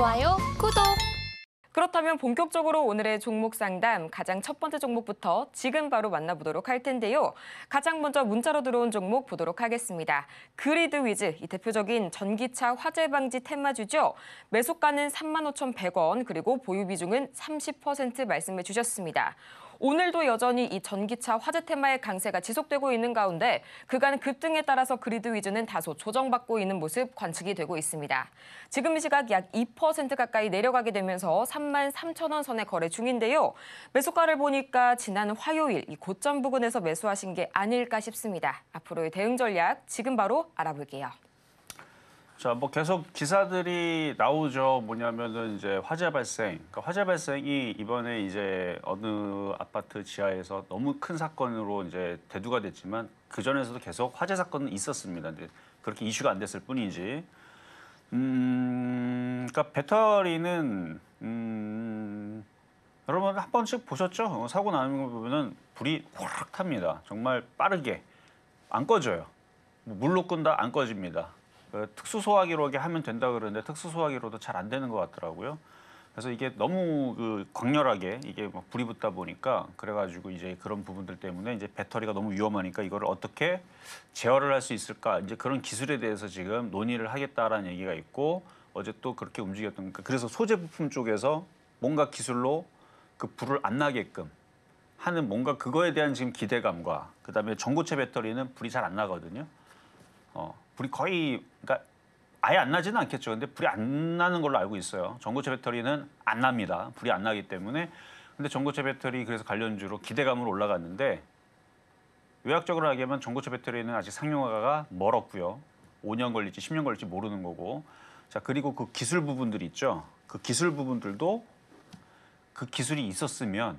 좋아요, 구독! 그렇다면 본격적으로 오늘의 종목 상담 가장 첫 번째 종목부터 지금 바로 만나보도록 할 텐데요. 가장 먼저 문자로 들어온 종목 보도록 하겠습니다. 그리드 위즈, 이 대표적인 전기차 화재 방지 테마주죠. 매수가는 35,100원, 그리고 보유 비중은 30% 말씀해 주셨습니다. 오늘도 여전히 이 전기차 화재 테마의 강세가 지속되고 있는 가운데 그간 급등에 따라서 그리드 위주는 다소 조정받고 있는 모습 관측이 되고 있습니다. 지금 이 시각 약 2% 가까이 내려가게 되면서 3만 3천 원 선에 거래 중인데요. 매수가를 보니까 지난 화요일 이 고점 부근에서 매수하신 게 아닐까 싶습니다. 앞으로의 대응 전략 지금 바로 알아볼게요. 자, 뭐 계속 기사들이 나오죠. 뭐냐면은 이제 화재 발생. 그러니까 화재 발생이 이번에 이제 어느 아파트 지하에서 너무 큰 사건으로 이제 대두가 됐지만 그 전에서도 계속 화재 사건은 있었습니다. 근데 그렇게 이슈가 안 됐을 뿐이지. 음, 그러니까 배터리는 음, 여러분 한 번씩 보셨죠? 어, 사고 나는 거 보면은 불이 확 탑니다. 정말 빠르게 안 꺼져요. 물로 끈다 안 꺼집니다. 어, 특수 소화기로 하게 하면 된다 그러는데 특수 소화기로도 잘 안 되는 것 같더라고요. 그래서 이게 너무 그 강렬하게 이게 막 불이 붙다 보니까 그래가지고 이제 그런 부분들 때문에 이제 배터리가 너무 위험하니까 이걸 어떻게 제어를 할 수 있을까 이제 그런 기술에 대해서 지금 논의를 하겠다라는 얘기가 있고 어제 또 그렇게 움직였던 그 그래서 소재 부품 쪽에서 뭔가 기술로 그 불을 안 나게끔 하는 뭔가 그거에 대한 지금 기대감과 그다음에 전고체 배터리는 불이 잘 안 나거든요. 어, 불이 거의 아예 안 나지는 않겠죠. 근데 불이 안 나는 걸로 알고 있어요. 전고체 배터리는 안 납니다. 불이 안 나기 때문에. 근데 전고체 배터리 그래서 관련주로 기대감으로 올라갔는데 요약적으로 하기면 전고체 배터리는 아직 상용화가 멀었고요. 5년 걸릴지 10년 걸릴지 모르는 거고. 자, 그리고 그 기술 부분들이 있죠. 그 기술 부분들도 그 기술이 있었으면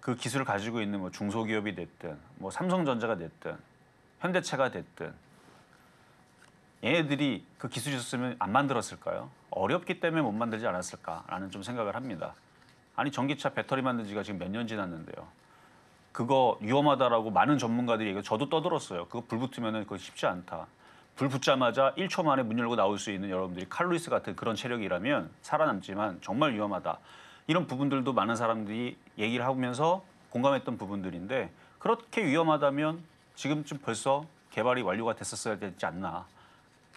그 기술을 가지고 있는 뭐 중소기업이 됐든 뭐 삼성전자가 됐든 현대차가 됐든 얘네들이 그 기술이 있었으면 안 만들었을까요? 어렵기 때문에 못 만들지 않았을까라는 좀 생각을 합니다. 아니 전기차 배터리 만든 지가 지금 몇 년 지났는데요. 그거 위험하다라고 많은 전문가들이 얘기 저도 떠들었어요. 그거 불 붙으면 그거 쉽지 않다. 불 붙자마자 1초 만에 문 열고 나올 수 있는 여러분들이 칼로리스 같은 그런 체력이라면 살아남지만 정말 위험하다. 이런 부분들도 많은 사람들이 얘기를 하면서 공감했던 부분들인데 그렇게 위험하다면 지금쯤 벌써 개발이 완료가 됐었어야 되지 않나.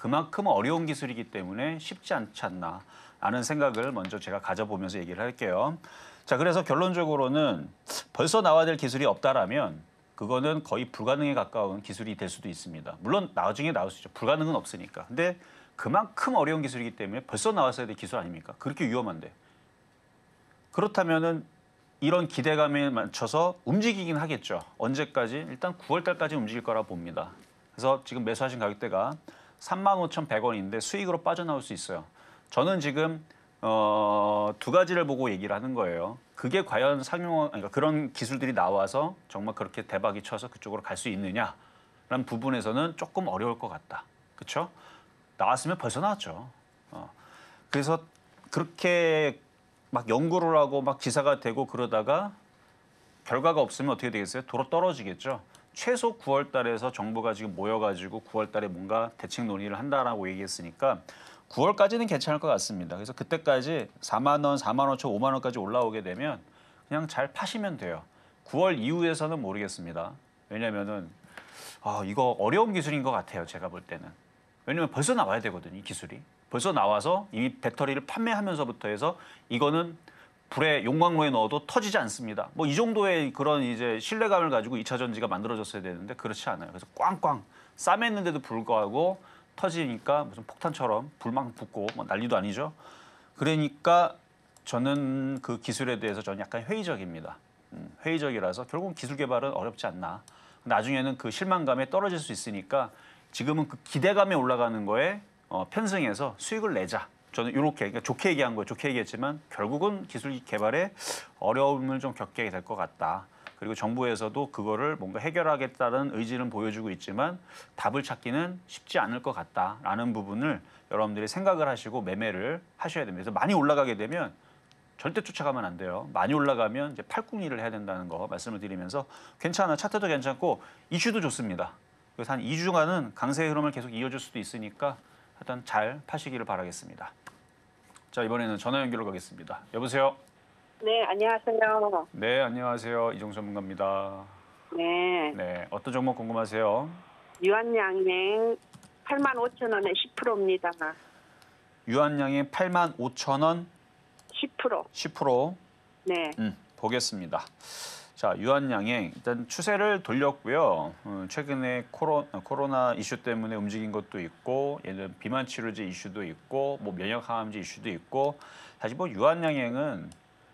그만큼 어려운 기술이기 때문에 쉽지 않지 않나 라는 생각을 먼저 제가 가져보면서 얘기를 할게요. 자, 그래서 결론적으로는 벌써 나와야 될 기술이 없다라면 그거는 거의 불가능에 가까운 기술이 될 수도 있습니다. 물론 나중에 나올 수 있죠. 불가능은 없으니까. 근데 그만큼 어려운 기술이기 때문에 벌써 나왔어야 될 기술 아닙니까? 그렇게 위험한데. 그렇다면은 이런 기대감에 맞춰서 움직이긴 하겠죠. 언제까지? 일단 9월달까지 움직일 거라 봅니다. 그래서 지금 매수하신 가격대가 35,100원인데 수익으로 빠져나올 수 있어요. 저는 지금 어, 두 가지를 보고 얘기를 하는 거예요. 그게 과연 상용 그러니까 그런 기술들이 나와서 정말 그렇게 대박이 쳐서 그쪽으로 갈 수 있느냐라는 부분에서는 조금 어려울 것 같다. 그렇죠? 나왔으면 벌써 나왔죠. 어. 그래서 그렇게 막 연구를 하고 막 기사가 되고 그러다가 결과가 없으면 어떻게 되겠어요? 도로 떨어지겠죠. 최소 9월 달에서 정부가 지금 모여가지고 9월 달에 뭔가 대책 논의를 한다라고 얘기했으니까 9월까지는 괜찮을 것 같습니다. 그래서 그때까지 4만 원, 4만 원초 5만 원까지 올라오게 되면 그냥 잘 파시면 돼요. 9월 이후에서는 모르겠습니다. 왜냐면은 아, 이거 어려운 기술인 것 같아요. 제가 볼 때는. 왜냐면 벌써 나와야 되거든요. 이 기술이. 벌써 나와서 이미 배터리를 판매하면서부터 해서 이거는 불에 용광로에 넣어도 터지지 않습니다. 뭐 이 정도의 그런 이제 신뢰감을 가지고 2차 전지가 만들어졌어야 되는데 그렇지 않아요. 그래서 꽝꽝 싸맸는데도 불구하고 터지니까 무슨 폭탄처럼 불만 붙고 뭐 난리도 아니죠. 그러니까 저는 그 기술에 대해서 저는 약간 회의적입니다. 음, 회의적이라서 결국 기술 개발은 어렵지 않나. 나중에는 그 실망감에 떨어질 수 있으니까 지금은 그 기대감에 올라가는 거에 어, 편승해서 수익을 내자. 저는 이렇게 그러니까 좋게 얘기한 거예요. 좋게 얘기했지만 결국은 기술 개발에 어려움을 좀 겪게 될 것 같다. 그리고 정부에서도 그거를 뭔가 해결하겠다는 의지는 보여주고 있지만 답을 찾기는 쉽지 않을 것 같다라는 부분을 여러분들이 생각을 하시고 매매를 하셔야 됩니다. 그래서 많이 올라가게 되면 절대 쫓아가면 안 돼요. 많이 올라가면 이제 팔꿈리를 해야 된다는 거 말씀을 드리면서 괜찮아 차트도 괜찮고 이슈도 좋습니다. 그래서 한 2주간은 강세 흐름을 계속 이어줄 수도 있으니까 일단 잘 파시기를 바라겠습니다. 자 이번에는 전화 연결로 가겠습니다. 여보세요. 네 안녕하세요. 네 안녕하세요 이종 전문가입니다. 네. 네 어떤 종목 궁금하세요? 유한양행 8만 5천 원에 10%입니다. 유한양행 8만 5천 원 10%. 10%. 네. 음, 보겠습니다. 자, 유한양행 일단 추세를 돌렸고요. 어, 최근에 코로, 나 어, 코로나 이슈 때문에 움직인 것도 있고 예를 비만 치료제 이슈도 있고 뭐 면역 항암제 이슈도 있고 사실 뭐 유한양행은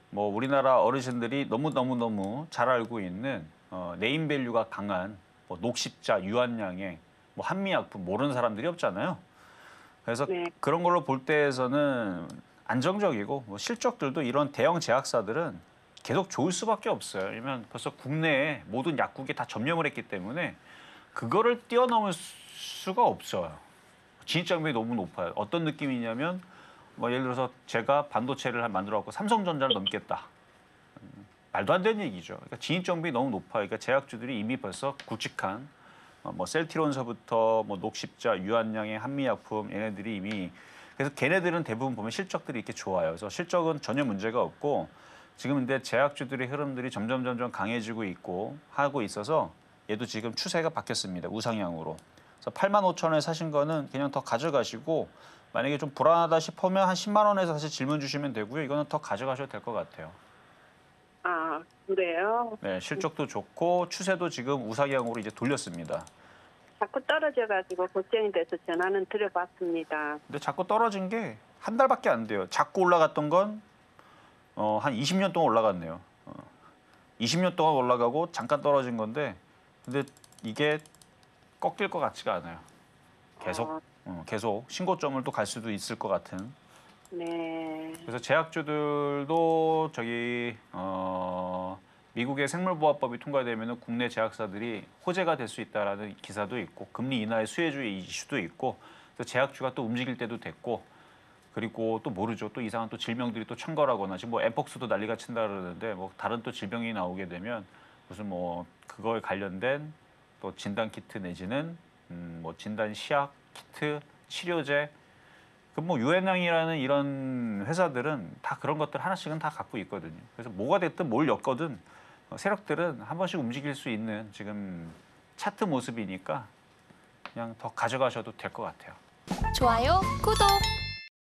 뭐 우리나라 어르신들이 너무너무너무 잘 알고 있는 어, 네임밸류가 강한 뭐 녹십자, 유한양행, 뭐 한미약품 모르는 사람들이 없잖아요. 그래서 네. 그런 걸로 볼 때에서는 안정적이고 뭐 실적들도 이런 대형 제약사들은 계속 좋을 수밖에 없어요. 왜냐면 벌써 국내에 모든 약국이 다 점령을 했기 때문에 그거를 뛰어넘을 수가 없어요. 진입장벽이 너무 높아요. 어떤 느낌이냐면 뭐 예를 들어서 제가 반도체를 만들어 갖고 삼성전자를 넘겠다. 말도 안 되는 얘기죠. 그러니까 진입장벽이 너무 높아요. 그러니까 제약주들이 이미 벌써 굵직한 어, 뭐 셀티론서부터 뭐 녹십자, 유한양의 한미약품 얘네들이 이미 그래서 걔네들은 대부분 보면 실적들이 이렇게 좋아요. 그래서 실적은 전혀 문제가 없고 지금 근데 제약주들의 흐름들이 점점 점점 강해지고 있고 하고 있어서 얘도 지금 추세가 바뀌었습니다. 우상향으로. 그래서 8만 5천 원에 사신 거는 그냥 더 가져가시고 만약에 좀 불안하다 싶으면 한 10만 원에서 다시 질문 주시면 되고요. 이거는 더 가져가셔도 될 것 같아요. 아 그래요? 네 실적도 좋고 추세도 지금 우상향으로 이제 돌렸습니다. 자꾸 떨어져가지고 걱정이 돼서 전화는 드려봤습니다. 근데 자꾸 떨어진 게 한 달밖에 안 돼요. 자꾸 올라갔던 건 어, 한 20년 동안 올라갔네요. 어, 20년 동안 올라가고 잠깐 떨어진 건데 근데 이게 꺾일 것 같지가 않아요. 계속 아. 어, 계속 신고점을 또 갈 수도 있을 것 같은. 네. 그래서 제약주들도 저기 어, 미국의 생물보합법이 통과되면 국내 제약사들이 호재가 될 수 있다라는 기사도 있고 금리 인하의 수혜주의 이슈도 있고 그래서 제약주가 또 움직일 때도 됐고 그리고 또 모르죠. 또 이상한 또 질병들이 또청거하거나 지금 뭐 엠폭스도 난리가 친다 그러는데 뭐 다른 또 질병이 나오게 되면 무슨 뭐 그거에 관련된 또 진단 키트 내지는 음 뭐 진단 시약 키트 치료제 그 뭐 유엔항이라는 이런 회사들은 다 그런 것들 하나씩은 다 갖고 있거든요. 그래서 뭐가 됐든 뭘 엮거든 세력들은 한 번씩 움직일 수 있는 지금 차트 모습이니까 그냥 더 가져가셔도 될 것 같아요. 좋아요, 구독.